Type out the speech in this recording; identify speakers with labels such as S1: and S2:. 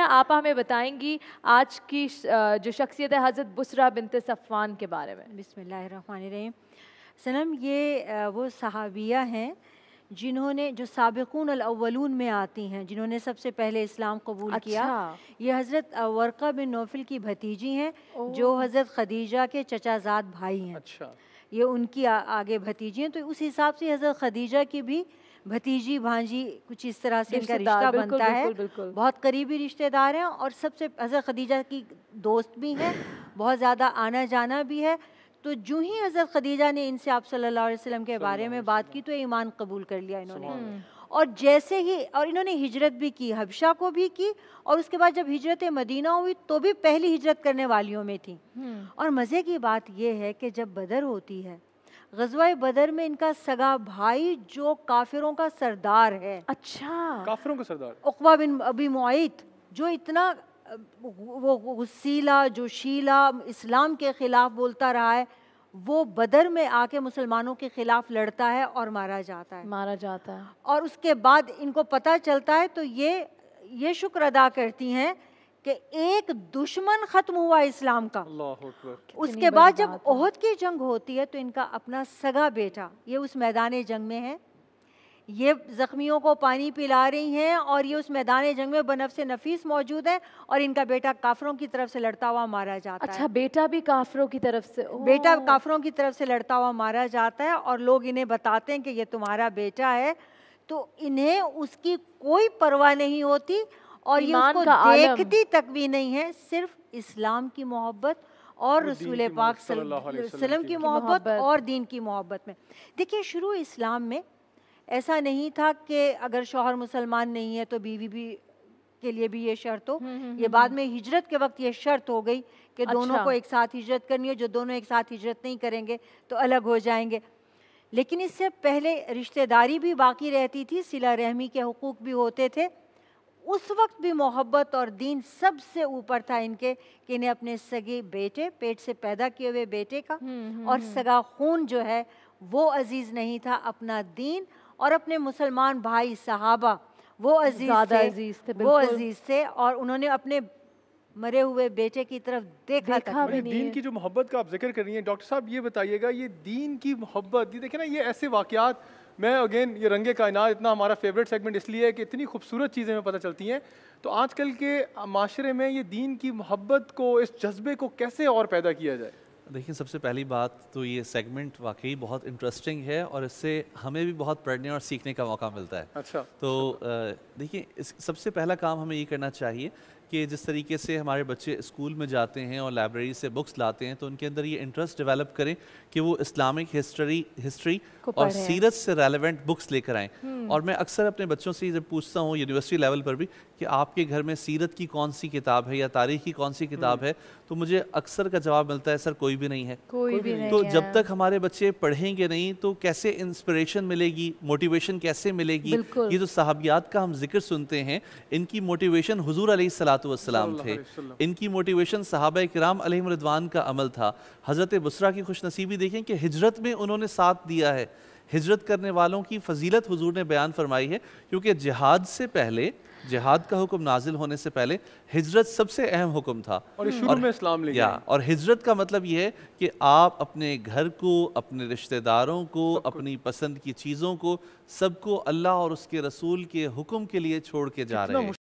S1: आप हमें बताएंगी आज की जो शख्सियत है हज़रत बुसरा बिनत सफ़ान के बारे में रही सनम ये वो सहाबिया हैं जिन्होंने जो सबकून अव्वलून में आती हैं जिन्होंने सबसे पहले इस्लाम कबूल अच्छा। किया ये हज़रत वर्का बिन नौफिल की भतीजी हैं जो हज़रत खदीजा के चचाजाद भाई हैं अच्छा। ये उनकी आ, आगे भतीजी हैं तो उस हिसाब से हज़रत खदीजा की भी भतीजी भांजी कुछ इस तरह से इनका रिश्ता बनता है बहुत करीबी रिश्तेदार हैं और सबसे हज़रत खदीजा की दोस्त भी हैं बहुत ज़्यादा आना जाना भी है तो जो ही हज़रत खदीजा ने इनसे आप सल्लल्लाहु अलैहि वसल्लम के बारे में बात की तो ईमान कबूल कर लिया इन्होंने हम्म। और जैसे ही और इन्होंने हिजरत भी की हबशा को भी की और उसके बाद जब हिजरत मदीना हुई तो भी पहली हिजरत करने वालियों में थी हम्म। और मज़े की बात यह है कि जब बदर होती है गजवा बदर में इनका सगा भाई जो काफिरों का सरदार है अच्छा काफिरों का सरदार उकबा बिन अबी मुआत जो इतना वो गुस्सीला जोशीला इस्लाम के ख़िलाफ़ बोलता रहा है वो बदर में आके मुसलमानों के ख़िलाफ़ लड़ता है और मारा जाता है मारा जाता है और उसके बाद इनको पता चलता है तो ये ये शुक्र अदा करती हैं कि एक दुश्मन खत्म हुआ इस्लाम का उसके बाद जब ओहद की जंग होती है तो इनका अपना सगा बेटा ये उस मैदान जंग में है ये ज़ख्मियों को पानी पिला रही हैं और ये उस मैदान जंग में बनफ से नफीस मौजूद है और इनका बेटा काफरों की तरफ से लड़ता हुआ मारा जाता अच्छा, है अच्छा बेटा भी काफरों की तरफ से बेटा काफरों की तरफ से लड़ता हुआ मारा जाता है और लोग इन्हें बताते हैं कि ये तुम्हारा बेटा है तो इन्हें उसकी कोई परवाह नहीं होती और ये उसको देखती तक भी नहीं है सिर्फ इस्लाम की मोहब्बत और रसूल पाक वसलम की मोहब्बत और दीन की मोहब्बत में देखिए शुरू इस्लाम में ऐसा नहीं था कि अगर शोहर मुसलमान नहीं है तो बीवी भी के लिए भी ये शर्त हो हम्म, हम्म, ये हम्म, बाद में हिजरत के वक्त ये शर्त हो गई कि अच्छा। दोनों को एक साथ हिजरत करनी है जो दोनों एक साथ हिजरत नहीं करेंगे तो अलग हो जाएंगे लेकिन इससे पहले रिश्तेदारी भी बाकी रहती थी सिला रहमी के हकूक़ भी होते थे उस वक्त भी मोहब्बत और दीन सबसे ऊपर था इनके कि इन्हें अपने सगे बेटे पेट से पैदा किए हुए बेटे का हम्म, हम्म, और हम्म। सगा खून जो है वो अजीज़ नहीं था अपना दीन और अपने मुसलमान भाई सहाबा वो अजीज थे, अजीज थे वो अजीज थे और उन्होंने अपने मरे हुए बेटे की तरफ देखा, देखा भी नहीं दीन की
S2: जो मोहब्बत का आप जिक्र कर रही हैं डॉक्टर साहब ये बताइएगा ये दीन की मोहब्बत ये देखिए ना ये ऐसे वाकयात मैं अगेन ये रंगे कायनात इतना हमारा फेवरेट सेगमेंट इसलिए है कि इतनी खूबसूरत चीज़ें हमें पता चलती हैं तो आजकल के माशरे में ये दीन की मोहब्बत को इस जज्बे को कैसे और पैदा किया जाए देखिए सबसे पहली बात तो ये सेगमेंट वाकई बहुत इंटरेस्टिंग है और इससे हमें भी बहुत पढ़ने और सीखने का मौका मिलता है अच्छा तो देखिए सबसे पहला काम हमें ये करना चाहिए कि जिस तरीके से हमारे बच्चे स्कूल में जाते हैं और लाइब्रेरी से बुक्स लाते हैं तो उनके अंदर ये इंटरेस्ट डेवलप करें कि वो इस्लामिक हिस्ट्री हिस्ट्री और सीरत से रेलिवेंट बुक्स लेकर आएँ हम्म। और मैं अक्सर अपने बच्चों से जब पूछता हूँ यूनिवर्सिटी लेवल पर भी कि आपके घर में सीरत की कौन सी किताब है या तारीख की कौन सी किताब हम्म। है तो मुझे अक्सर का जवाब मिलता है सर कोई भी नहीं है
S1: कोई भी तो जब तक
S2: हमारे बच्चे पढ़ेंगे नहीं तो कैसे इंस्परेशन मिलेगी मोटिवेशन कैसे मिलेगी ये जो साहबियात का हम जिक्र सुनते हैं इनकी मोटिवेशन हजूर अली सला सलातम थे इनकी मोटिवेशन साहब कराम रिदवान का अमल था हज़रत बसरा की खुश नसीबी देखें कि हिजरत में उन्होंने साथ दिया है हिजरत करने वालों की फजीलत हजूर ने बयान फरमाई है क्योंकि जिहाद से पहले जिहाद का हुक्म नाजिल होने से पहले हिजरत सबसे अहम हुक्म था और शुरू और, में इस्लाम ले गया और हिजरत का मतलब यह है कि आप अपने घर को अपने रिश्तेदारों को अपनी पसंद की चीज़ों को सबको अल्लाह और उसके रसूल के हुक्म के लिए छोड़ के जा रहे हैं